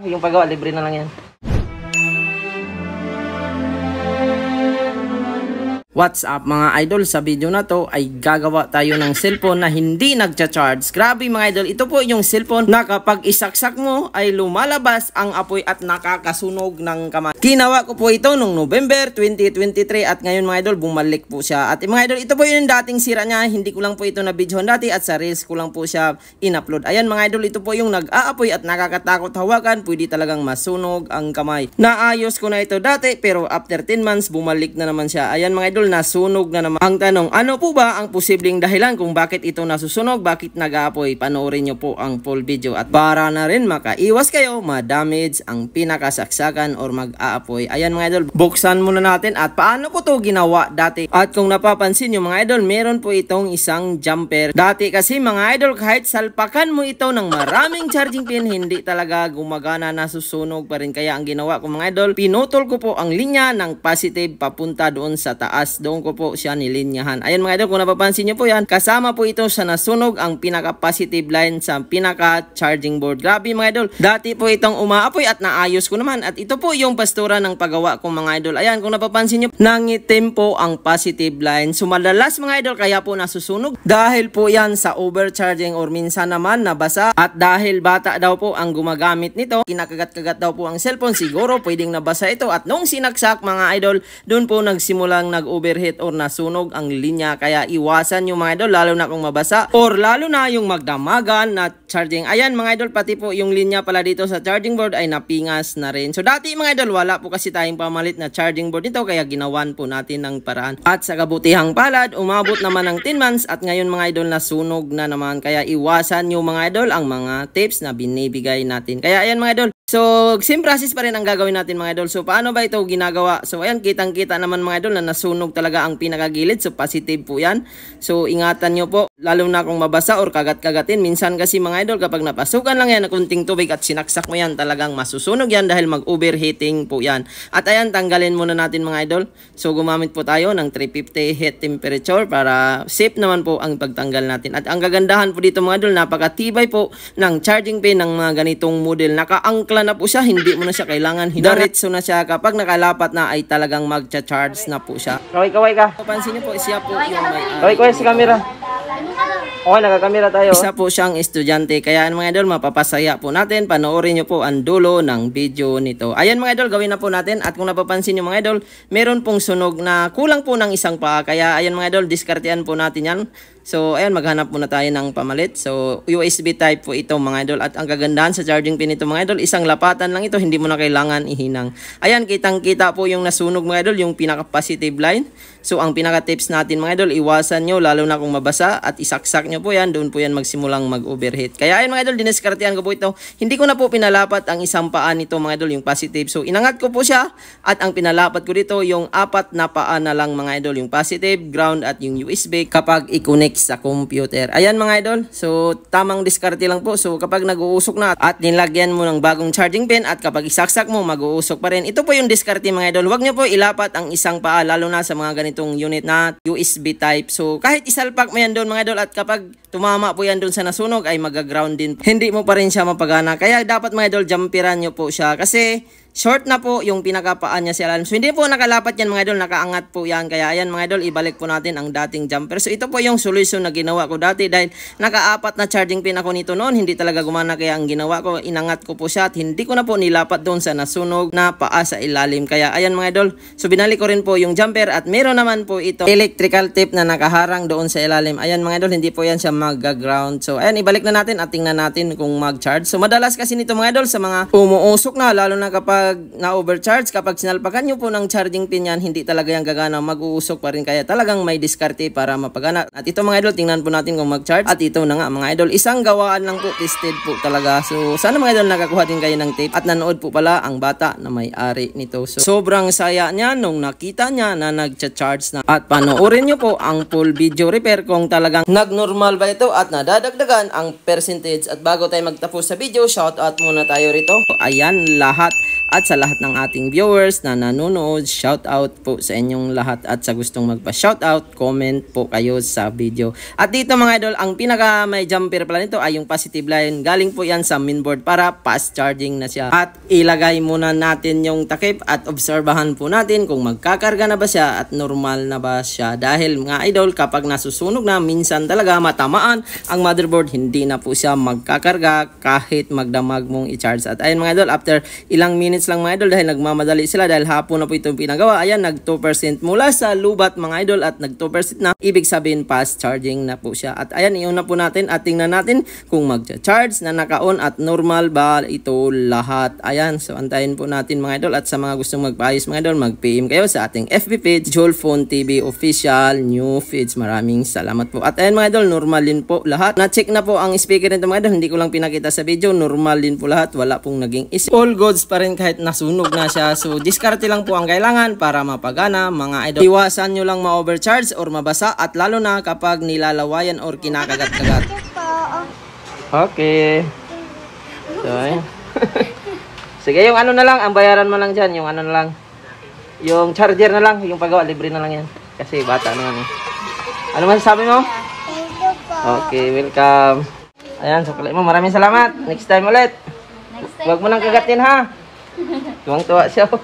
Yung paggawa, libre na lang yan. What's up mga idol, sa video na to ay gagawa tayo ng cellphone na hindi nagcha-charge. Grabe mga idol, ito po yung cellphone na kapag isaksak mo ay lumalabas ang apoy at nakakasunog ng kamay. Kinawa ko po ito noong November 2023 at ngayon mga idol bumalik po siya. At mga idol, ito po yung dating sira niya, hindi ko lang po ito na video dati at sa reels ko lang po siya in-upload. Ayan mga idol, ito po yung nag-aapoy at nakakatakot hawakan, pwede talagang masunog ang kamay. Naayos ko na ito dati pero after 10 months bumalik na naman siya. Ayan mga idol, nasunog na naman. Ang tanong, ano po ba ang posibleng dahilan kung bakit ito nasusunog, bakit nag-aapoy? Panoorin nyo po ang full video at para na rin makaiwas kayo, ma-damage ang pinakasaksakan or mag-aapoy. Ayan mga idol, buksan muna natin at paano ko to ginawa dati. At kung napapansin nyo mga idol, meron po itong isang jumper. Dati kasi mga idol, kahit salpakan mo ito ng maraming charging pin, hindi talaga gumagana, nasusunog pa rin. Kaya ang ginawa ko mga idol, pinutol ko po ang linya ng positive papunta doon sa taas butas. Doon ko po siya nilinyahan. Ayan mga idol, kung napapansin nyo po yan, kasama po ito sa nasunog ang pinaka-positive line sa pinaka-charging board. Grabe mga idol, dati po itong umaapoy at naayos ko naman. At ito po yung pastura ng paggawa ko mga idol. Ayan, kung napapansin nyo, nangitim po ang positive line. Sumalalas mga idol, kaya po nasusunog. Dahil po yan sa overcharging or minsan naman nabasa. At dahil bata daw po ang gumagamit nito, kinakagat-kagat daw po ang cellphone. Siguro pwedeng nabasa ito. At nung sinaksak mga idol, doon po nagsimulang nag na-overheat or nasunog ang linya kaya iwasan yung mga idol lalo na kung mabasa or lalo na yung magdamagan na charging. Ayan mga idol pati po yung linya pala dito sa charging board ay napingas na rin. So dati mga idol wala po kasi tayong pamalit na charging board dito kaya ginawan po natin ng paraan. At sa kabutihang palad umabot naman ng 10 months at ngayon mga idol nasunog na naman kaya iwasan yung mga idol ang mga tips na binibigay natin. Kaya ayan mga idol So, same process pa rin ang gagawin natin mga idol. So, paano ba ito ginagawa? So, ayan, kitang-kita naman mga idol na nasunog talaga ang pinakagilid. So positive po yan. So ingatan nyo po lalo na kung mabasa or kagat-kagatin. Minsan kasi mga idol, kapag napasukan lang yan ng kunting tubig at sinaksak mo yan, talagang masusunog yan dahil mag-overheating po yan. At ayan, tanggalin muna natin mga idol. So gumamit po tayo ng 350 heat temperature para safe naman po ang pagtanggal natin. At ang gagandahan po dito mga idol, napakatibay po ng charging pin ng mga ganitong model. Nakaangkla na po siya, hindi mo na siya kailangan hinangat. Diretso na siya. Kapag nakalapat na ay talagang magcha-charge na po siya. Kaway, kaway ka. Pansin niyo po, siya po yung may... Kaway, kaway sa camera. Okay, nakakamera tayo. Isa po siyang estudyante. Kaya ano, mga idol, mapapasaya po natin. Panoorin nyo po ang dulo ng video nito. Ayan mga idol, gawin na po natin. At kung napapansin nyo mga idol, meron pong sunog na kulang po ng isang paa. Kaya ayan mga idol, diskartean po natin yan. So ayan, maghanap muna tayo ng pamalit. So USB type po ito mga idol. At ang kagandahan sa charging pin ito mga idol, isang lapatan lang ito. Hindi mo na kailangan ihinang. Ayan, kitang kita po yung nasunog mga idol, yung pinaka-positive line. So ang pinaka-tips natin mga idol, iwasan nyo lalo na kung mabasa at isaksak nyo po yan, doon po yan magsimulang mag-overheat. Kaya ayun mga idol, diniskartihan ko po ito. Hindi ko na po pinalapat ang isang paa nito mga idol, yung positive. So inangat ko po siya at ang pinalapat ko dito yung apat na paa na lang mga idol, yung positive, ground at yung USB kapag i-connect sa computer. Ayan mga idol, so tamang diskarte lang po. So kapag nag-uusok na at nilagyan mo ng bagong charging pin at kapag isaksak mo, mag-uusok pa rin. Ito po yung diskarte mga idol. Huwag nyo po ilapat ang isang paa lalo na sa mga ganitong unit na USB type. So kahit isalpak mo yan doon mga idol at kapag pag tumama po yan dun sa nasunog ay magaground din. Hindi mo pa rin siya mapagana. Kaya dapat mga idol, jumpiran nyo po siya. Kasi Short na po yung pinakapaan niya si Alan. So, hindi po nakalapat yan mga idol. Nakaangat po yan. Kaya ayan mga idol, ibalik po natin ang dating jumper. So, ito po yung solution na ginawa ko dati dahil nakaapat na charging pin ako nito noon. Hindi talaga gumana kaya ang ginawa ko. Inangat ko po siya at hindi ko na po nilapat doon sa nasunog na paa sa ilalim. Kaya ayan mga idol, so binalik ko rin po yung jumper at meron naman po ito electrical tape na nakaharang doon sa ilalim. Ayan mga idol, hindi po yan siya mag-ground. So, ayan, ibalik na natin at tingnan natin kung mag-charge. So, madalas kasi nito mga idol sa mga umuusok na lalo na kapag kapag na-overcharge, kapag sinalpakan nyo po ng charging pin yan, hindi talaga yan gagana, mag-uusok pa rin. Kaya talagang may diskarte para mapagana. At ito mga idol, tingnan po natin kung mag-charge. At ito na nga mga idol, isang gawaan lang po, tested po talaga. So sana mga idol nakakuha din kayo ng tape. At nanood po pala ang bata na may-ari nito. So sobrang saya niya nung nakita niya na nag-charge na. At panoorin nyo po ang full video repair kung talagang nag-normal ba ito at nadadagdagan ang percentage. At bago tayo magtapos sa video, shout out muna tayo rito. Ayan lahat at sa lahat ng ating viewers na nanonood. Shout out po sa inyong lahat at sa gustong magpa-shout out, comment po kayo sa video. At dito mga idol, ang pinaka may jumper pala nito ay yung positive line. Galing po yan sa mainboard para fast charging na siya. At ilagay muna natin yung takip at obserbahan po natin kung magkakarga na ba siya at normal na ba siya. Dahil mga idol, kapag nasusunog na, minsan talaga matamaan ang motherboard. Hindi na po siya magkakarga kahit magdamag mong i-charge. At ayun mga idol, after ilang minutes minutes lang mga idol dahil nagmamadali sila dahil hapon na po itong pinagawa. Ayan, nag 2% mula sa lubat mga idol at nag 2% na. Ibig sabihin fast charging na po siya. At ayan, iyon na po natin at tingnan natin kung mag-charge na naka-on at normal ba ito lahat. Ayan, so antayin po natin mga idol at sa mga gustong magpaayos mga idol, mag-PM kayo sa ating FB page, Joel Phone TV Official New Feeds. Maraming salamat po. At ayan mga idol, normal din po lahat. Na-check na po ang speaker nito mga idol, hindi ko lang pinakita sa video, normal din po lahat. Wala pong naging issue. All goods pa rin kahit kahit nasunog na siya. So diskarte lang po ang kailangan para mapagana mga idol. Iwasan nyo lang ma-overcharge or mabasa at lalo na kapag nilalawayan or kinakagat-kagat. Okay. So, Sige, yung ano na lang, ang bayaran mo lang dyan, yung ano na lang. Yung charger na lang, yung pagawa, libre na lang yan. Kasi bata naman eh. Ano man masasabi mo? Okay, welcome. Ayan, suklay mo. Maraming salamat. Next time ulit. Next time Huwag mo nang kagatin ha. 光头啊，师傅。